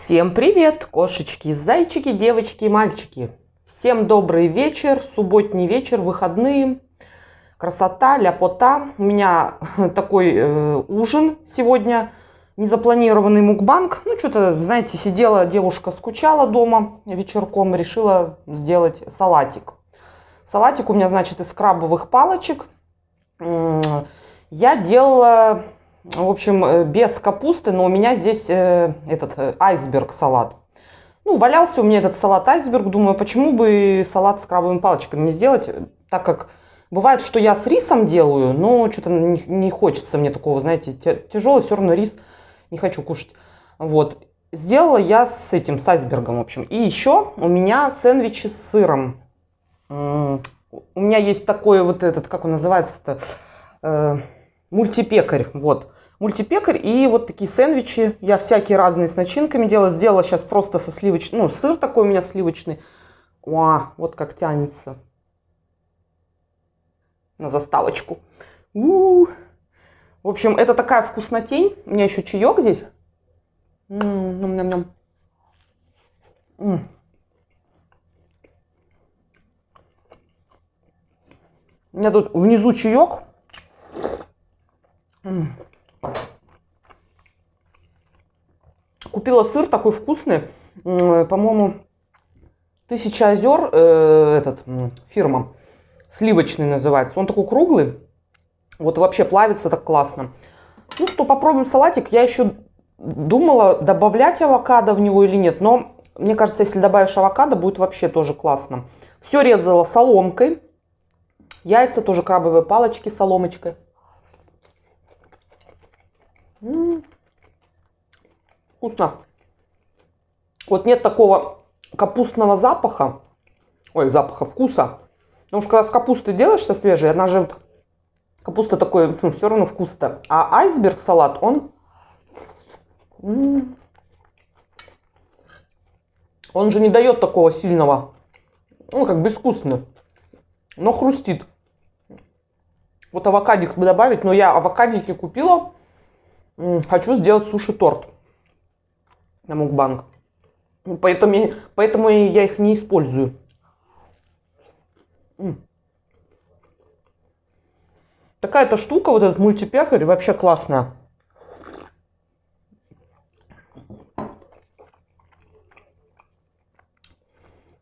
Всем привет, кошечки, зайчики, девочки и мальчики. Всем добрый вечер, субботний вечер, выходные. Красота, ляпота. У меня такой э, ужин сегодня, незапланированный мукбанг. Ну, что-то, знаете, сидела девушка, скучала дома вечерком, решила сделать салатик. Салатик у меня, значит, из крабовых палочек. Я делала в общем, э, без капусты, но у меня здесь э, этот э, айсберг салат. Ну, валялся у меня этот салат айсберг. Думаю, почему бы салат с крабовыми палочками не сделать, так как бывает, что я с рисом делаю, но что-то не, не хочется мне такого, знаете, тяжелый, все равно рис не хочу кушать. Вот. Сделала я с этим, с айсбергом, в общем. И еще у меня сэндвичи с сыром. У меня есть такой вот этот, как он называется-то, э, мультипекарь, вот мультипекарь и вот такие сэндвичи. Я всякие разные с начинками делаю. Сделала сейчас просто со сливочным, ну, сыр такой у меня сливочный. Уа, вот как тянется. На заставочку. У -у -у. В общем, это такая вкуснотень. У меня еще чаек здесь. М -м -м -м -м. М У меня тут внизу чаек. М -м. Купила сыр такой вкусный, по-моему, Тысяча озер, э, этот, фирма, сливочный называется. Он такой круглый, вот вообще плавится так классно. Ну что, попробуем салатик. Я еще думала, добавлять авокадо в него или нет, но мне кажется, если добавишь авокадо, будет вообще тоже классно. Все резала соломкой, яйца тоже крабовые палочки соломочкой. Вкусно. Вот нет такого капустного запаха. Ой, запаха вкуса. Потому что когда с капусты делаешь со свежей, она же... Вот, капуста такой, ну, все равно вкусно. А айсберг салат, он... Он же не дает такого сильного, ну, как бы искусно, но хрустит. Вот авокадик бы добавить, но я авокадики купила, хочу сделать суши-торт на мукбанг. Поэтому, поэтому я их не использую. Такая-то штука, вот этот мультипекарь, вообще классная.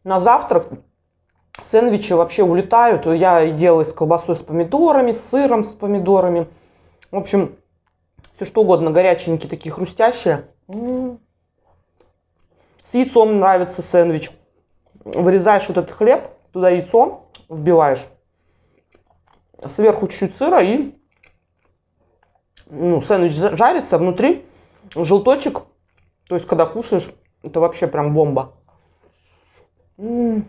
На завтрак сэндвичи вообще улетают. Я делаю с колбасой, с помидорами, с сыром, с помидорами. В общем, все что угодно, горяченькие такие, хрустящие. М -м -м. С яйцом нравится сэндвич. Вырезаешь вот этот хлеб, туда яйцо вбиваешь. Сверху чуть-чуть сыра и ну, сэндвич жарится внутри. Желточек, то есть когда кушаешь, это вообще прям бомба. М -м -м.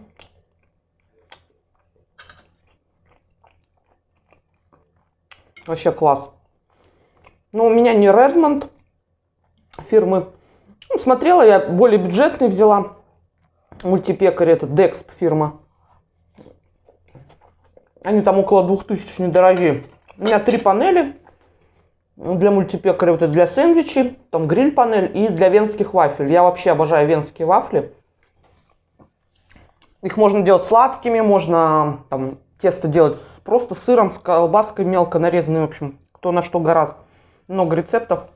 Вообще класс. Но у меня не Redmond фирмы ну, смотрела я, более бюджетный взяла. Мультипекарь, это Дексп фирма. Они там около 2000 недорогие. У меня три панели для мультипекаря, вот это для сэндвичей, там гриль панель и для венских вафель. Я вообще обожаю венские вафли. Их можно делать сладкими, можно там, тесто делать просто сыром, с колбаской мелко нарезанной, в общем, кто на что гораздо. Много рецептов.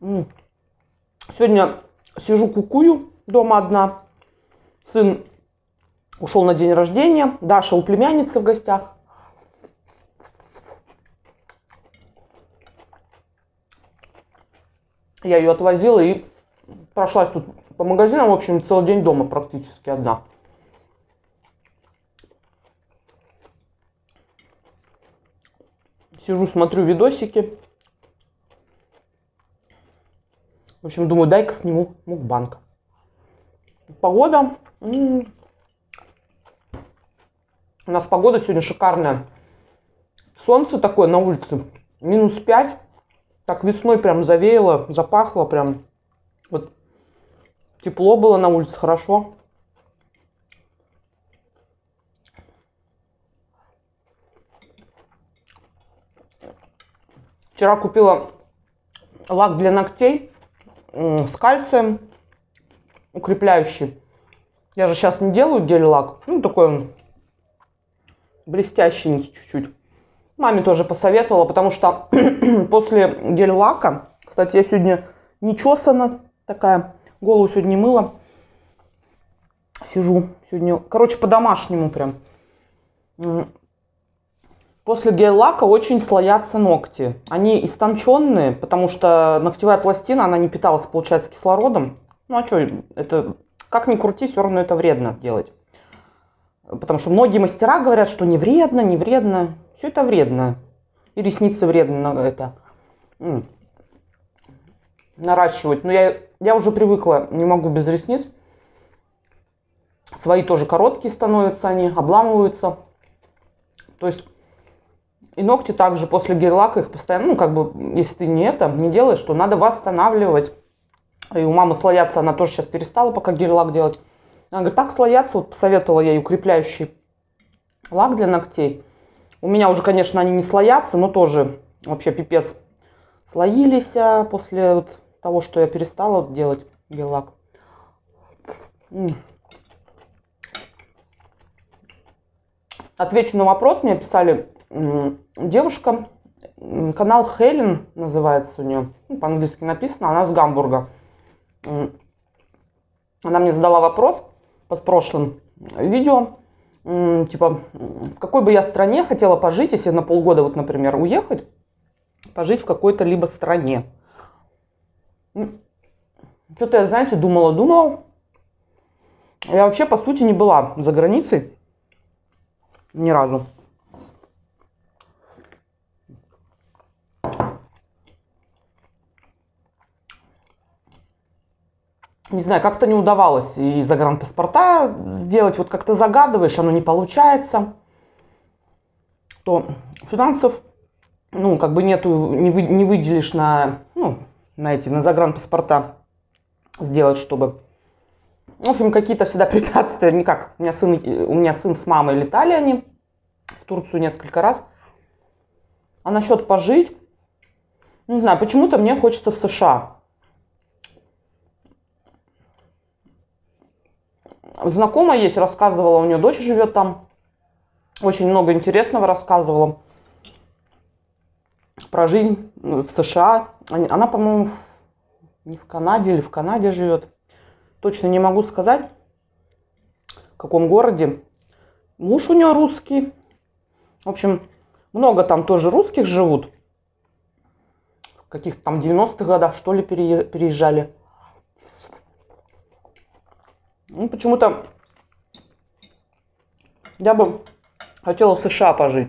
Сегодня сижу кукую дома одна. Сын ушел на день рождения. Даша у племянницы в гостях. Я ее отвозила и прошлась тут по магазинам. В общем, целый день дома практически одна. Сижу, смотрю видосики. общем, думаю, дай-ка сниму мукбанк. Погода. М -м -м. У нас погода сегодня шикарная. Солнце такое на улице. Минус 5. Так весной прям завеяло, запахло прям. Вот тепло было на улице, хорошо. Вчера купила лак для ногтей с кальцием укрепляющий. Я же сейчас не делаю гель-лак. Ну, такой он блестященький чуть-чуть. Маме тоже посоветовала, потому что после гель-лака, кстати, я сегодня не чесана такая, голову сегодня не мыла. Сижу сегодня, короче, по-домашнему прям. После гель-лака очень слоятся ногти. Они истонченные, потому что ногтевая пластина, она не питалась, получается, кислородом. Ну а что, это как ни крути, все равно это вредно делать. Потому что многие мастера говорят, что не вредно, не вредно. Все это вредно. И ресницы вредно на это. М -м. Наращивать. Но я, я уже привыкла, не могу без ресниц. Свои тоже короткие становятся они, обламываются. То есть и ногти также после гель-лака их постоянно, ну, как бы, если ты не это, не делаешь, то надо восстанавливать. И у мамы слояться она тоже сейчас перестала пока гель-лак делать. Она говорит, так слояться, вот посоветовала я ей укрепляющий лак для ногтей. У меня уже, конечно, они не слоятся, но тоже вообще пипец. Слоились а, после вот того, что я перестала делать гель-лак. Отвечу на вопрос, мне писали, девушка, канал Хелен называется у нее, ну, по-английски написано, она с Гамбурга. Она мне задала вопрос под прошлым э, видео, типа, в какой бы я стране хотела пожить, если на полгода, вот, например, уехать, пожить в какой-то либо стране. Что-то я, знаете, думала-думала. Я вообще, по сути, не была за границей ни разу. не знаю, как-то не удавалось и загранпаспорта сделать, вот как-то загадываешь, оно не получается, то финансов, ну, как бы нету, не, вы, не выделишь на, ну, на эти, на загранпаспорта сделать, чтобы... В общем, какие-то всегда препятствия, никак. У меня, сын, у меня сын с мамой летали они в Турцию несколько раз. А насчет пожить, не знаю, почему-то мне хочется в США. знакомая есть, рассказывала, у нее дочь живет там. Очень много интересного рассказывала про жизнь ну, в США. Она, по-моему, не в Канаде или в Канаде живет. Точно не могу сказать, в каком городе. Муж у нее русский. В общем, много там тоже русских живут. В каких-то там 90-х годах, что ли, переезжали. Ну, почему-то я бы хотела в США пожить.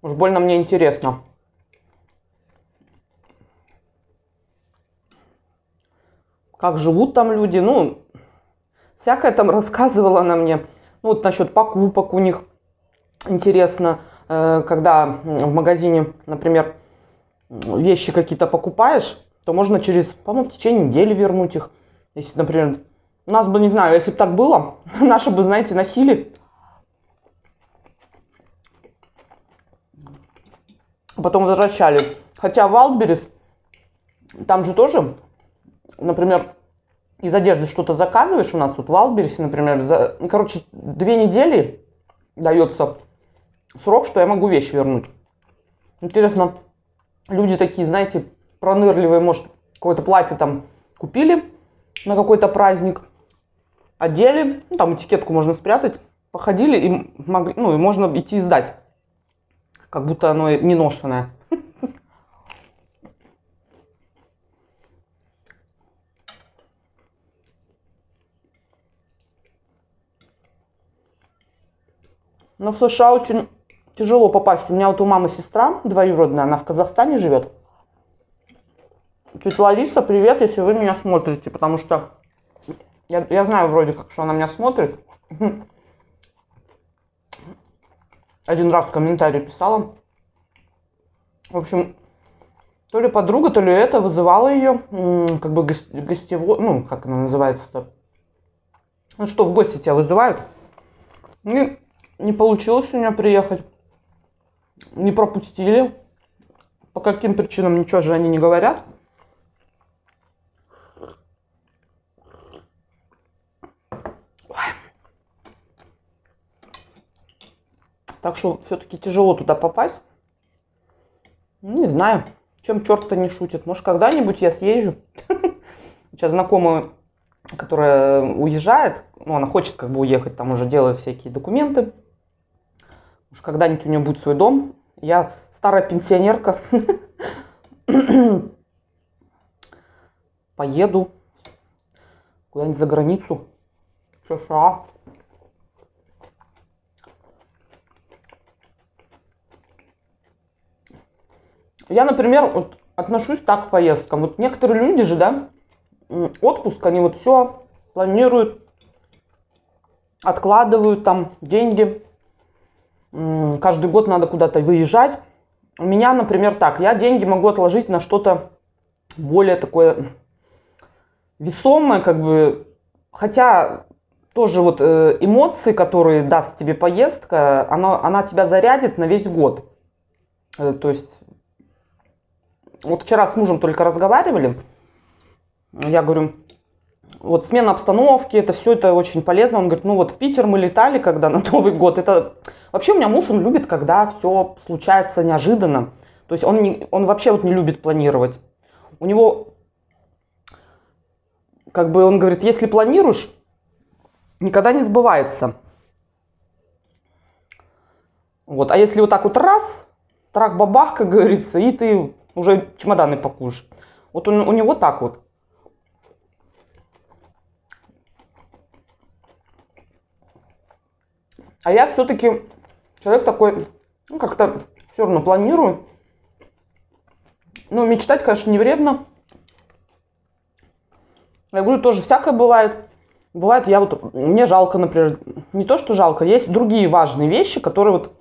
Уж больно мне интересно. Как живут там люди, ну, всякое там рассказывала она мне. Ну, вот насчет покупок у них интересно, э, когда в магазине, например, вещи какие-то покупаешь, то можно через, по-моему, в течение недели вернуть их. Если, например, у нас бы, не знаю, если бы так было, наши бы, знаете, носили. потом возвращали. Хотя в Валберис, там же тоже, например, из одежды что-то заказываешь у нас, вот в Алберсе, например, за, ну, короче, две недели дается срок, что я могу вещи вернуть. Интересно, люди такие, знаете, пронырливые, может, какое-то платье там купили на какой-то праздник, одели, ну, там этикетку можно спрятать, походили и могли, ну, и можно идти и сдать. Как будто оно не ношенное. Но в США очень тяжело попасть. У меня вот у мамы сестра двоюродная, она в Казахстане живет. Тетя Лариса, привет, если вы меня смотрите, потому что я, я знаю вроде как, что она меня смотрит. Один раз в комментарии писала. В общем, то ли подруга, то ли это вызывало ее, как бы гостевой, ну, как она называется-то. Ну что, в гости тебя вызывают. И не получилось у меня приехать. Не пропустили. По каким причинам, ничего же они не говорят. Так что все-таки тяжело туда попасть. Ну, не знаю, чем черт-то не шутит. Может, когда-нибудь я съезжу. Сейчас знакомая, которая уезжает, ну, она хочет как бы уехать, там уже делает всякие документы. Может, когда-нибудь у нее будет свой дом. Я старая пенсионерка. Поеду куда-нибудь за границу. США. Я, например, вот отношусь так к поездкам. Вот некоторые люди же, да, отпуск, они вот все планируют, откладывают там деньги. Каждый год надо куда-то выезжать. У меня, например, так, я деньги могу отложить на что-то более такое весомое, как бы, хотя тоже вот э, эмоции, которые даст тебе поездка, она, она тебя зарядит на весь год. Э, то есть вот вчера с мужем только разговаривали. Я говорю, вот смена обстановки, это все это очень полезно. Он говорит, ну вот в Питер мы летали, когда на Новый год. Это вообще у меня муж, он любит, когда все случается неожиданно. То есть он, не, он вообще вот не любит планировать. У него, как бы он говорит, если планируешь, никогда не сбывается. Вот, а если вот так вот раз, трах-бабах, как говорится, и ты уже чемоданы покуешь. Вот он, у него так вот. А я все-таки человек такой, ну, как-то все равно планирую. Ну, мечтать, конечно, не вредно. Я говорю, тоже всякое бывает. Бывает, я вот, мне жалко, например, не то, что жалко, есть другие важные вещи, которые вот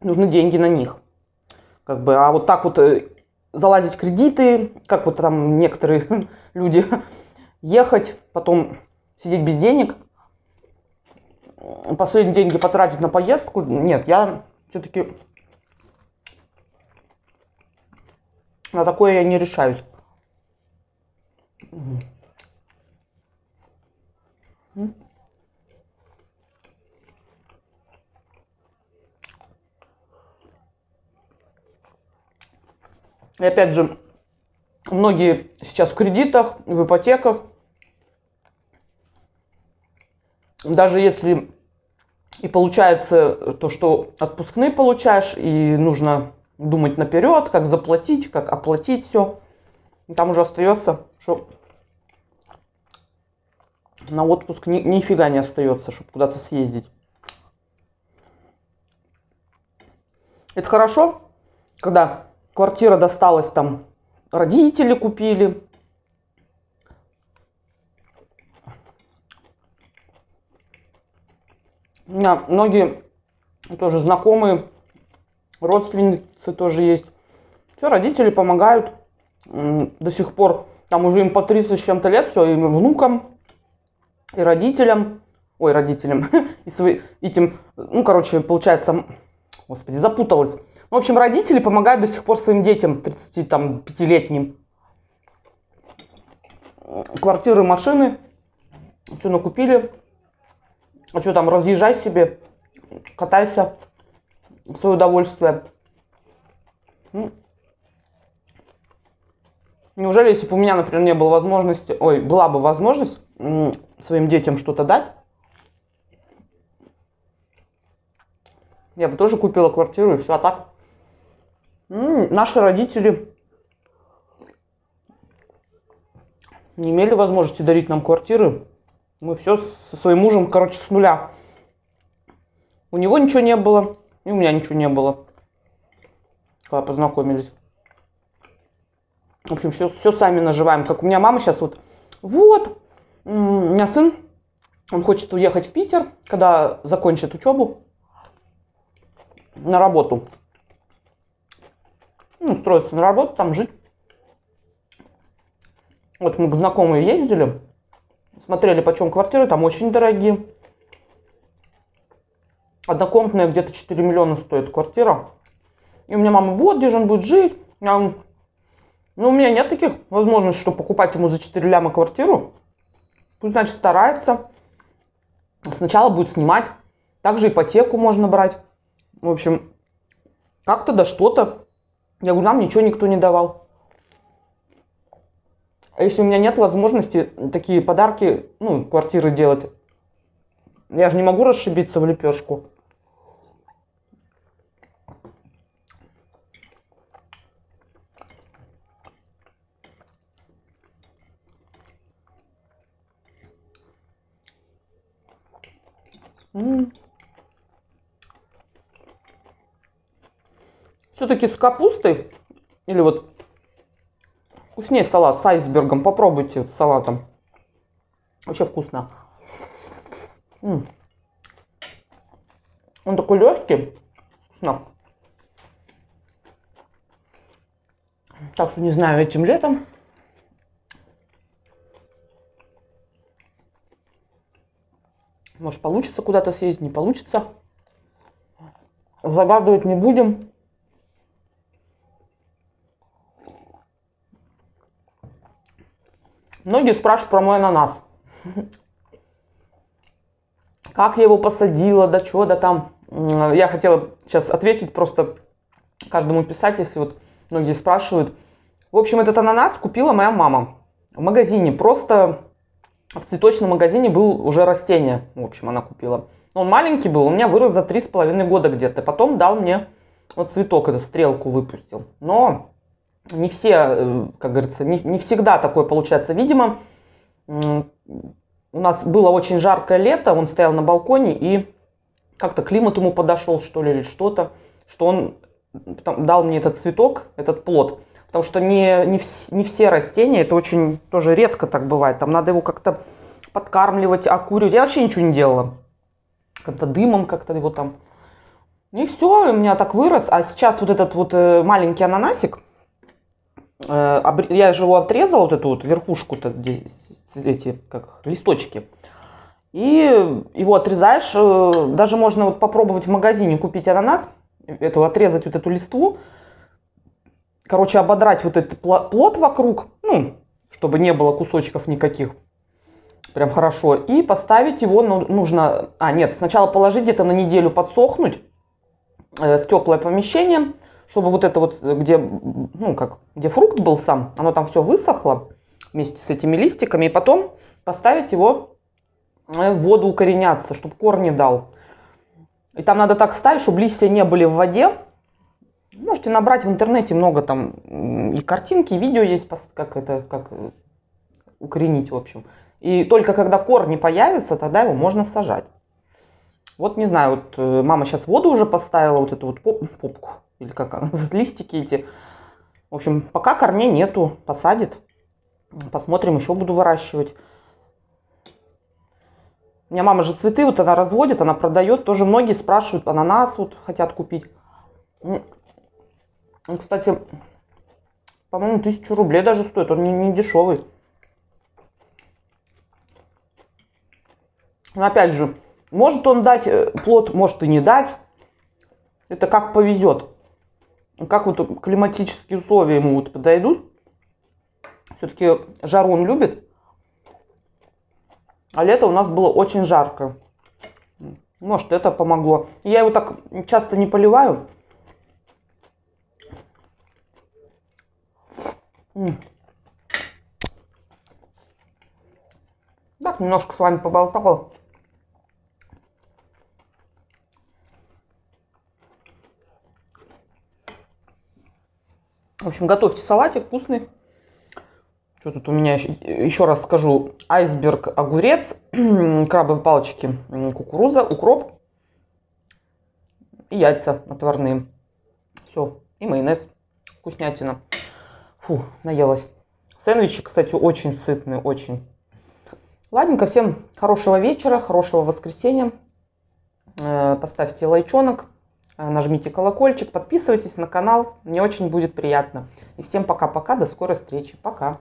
нужны деньги на них. Как бы, а вот так вот э, залазить кредиты, как вот там некоторые люди, ехать, потом сидеть без денег, последние деньги потратить на поездку. Нет, я все-таки на такое я не решаюсь. Mm-hmm. И опять же, многие сейчас в кредитах, в ипотеках. Даже если и получается то, что отпускные получаешь, и нужно думать наперед, как заплатить, как оплатить все. там уже остается, что на отпуск ни, нифига не остается, чтобы куда-то съездить. Это хорошо, когда Квартира досталась там, родители купили. У меня многие тоже знакомые, родственницы тоже есть. Все, родители помогают до сих пор. Там уже им по 30 с чем-то лет, все, и внукам, и родителям. Ой, родителям. и своим, этим, ну, короче, получается, господи, запуталась. В общем, родители помогают до сих пор своим детям 35-летним. Квартиры, машины, все накупили. А что там, разъезжай себе, катайся в свое удовольствие. Неужели, если бы у меня, например, не было возможности, ой, была бы возможность своим детям что-то дать, я бы тоже купила квартиру и все, а так ну, наши родители не имели возможности дарить нам квартиры. Мы все со своим мужем, короче, с нуля. У него ничего не было, и у меня ничего не было, когда познакомились. В общем, все, все сами наживаем. Как у меня мама сейчас вот, вот, у меня сын, он хочет уехать в Питер, когда закончит учебу на работу ну, устроиться на работу, там жить. Вот мы к знакомой ездили, смотрели, почем квартиры, там очень дорогие. Однокомнатная где-то 4 миллиона стоит квартира. И у меня мама, вот где же он будет жить. Я а ну, у меня нет таких возможностей, чтобы покупать ему за 4 ляма квартиру. Пусть, значит, старается. Сначала будет снимать. Также ипотеку можно брать. В общем, как-то да что-то. Я говорю, нам ничего никто не давал. А если у меня нет возможности такие подарки, ну, квартиры делать, я же не могу расшибиться в лепешку. Mmm. Все-таки с капустой или вот вкуснее салат с айсбергом. Попробуйте вот с салатом. Вообще вкусно. М -м. Он такой легкий. Вкусно. Так что не знаю, этим летом. Может получится куда-то съездить, не получится. Загадывать не будем. Многие спрашивают про мой ананас. Как я его посадила, да чего, да там. Я хотела сейчас ответить просто каждому писать, если вот многие спрашивают. В общем, этот ананас купила моя мама в магазине. Просто в цветочном магазине был уже растение. В общем, она купила. Он маленький был, у меня вырос за три с половиной года где-то. Потом дал мне вот цветок, эту стрелку выпустил. Но не все, э, как говорится, не, не всегда такое получается. Видимо, у нас было очень жаркое лето, он стоял на балконе, и как-то климат ему подошел, что ли, или что-то, что он дал мне этот цветок, этот плод. Потому что не, не, вс, не все растения, это очень тоже редко так бывает. Там надо его как-то подкармливать, окуривать. Я вообще ничего не делала. Как-то дымом как-то его там. И все, у меня так вырос. А сейчас вот этот вот э, маленький ананасик – Э, я же его обрезала, вот эту вот верхушку-то, эти как листочки. И его отрезаешь, э, даже можно вот попробовать в магазине купить ананас, эту, отрезать вот эту листву, короче, ободрать вот этот плод вокруг, ну, чтобы не было кусочков никаких, прям хорошо, и поставить его, ну, нужно, а, нет, сначала положить где-то на неделю подсохнуть э, в теплое помещение, чтобы вот это вот, где, ну, как, где фрукт был сам, оно там все высохло вместе с этими листиками, и потом поставить его э, в воду укореняться, чтобы корни дал. И там надо так ставить, чтобы листья не были в воде. Можете набрать в интернете много там и картинки, и видео есть, как это, как э, укоренить, в общем. И только когда корни появятся, тогда его можно сажать. Вот не знаю, вот э, мама сейчас воду уже поставила, вот эту вот поп попку или как она, листики эти. В общем, пока корней нету, посадит. Посмотрим, еще буду выращивать. У меня мама же цветы, вот она разводит, она продает. Тоже многие спрашивают, ананас вот хотят купить. Кстати, по-моему, тысячу рублей даже стоит. Он не, не дешевый. Но опять же, может он дать э, плод, может и не дать. Это как повезет как вот климатические условия ему вот подойдут. Все-таки жару он любит. А лето у нас было очень жарко. Может, это помогло. Я его так часто не поливаю. Так, немножко с вами поболтала. В общем, готовьте салатик вкусный. Что тут у меня еще, еще раз скажу. Айсберг, огурец, крабы в палочке, кукуруза, укроп и яйца отварные. Все, и майонез. Вкуснятина. Фу, наелась. Сэндвичи, кстати, очень сытные, очень. Ладненько, всем хорошего вечера, хорошего воскресенья. Э, поставьте лайчонок, Э, нажмите колокольчик, подписывайтесь на канал, мне очень будет приятно. И всем пока-пока, до скорой встречи, пока!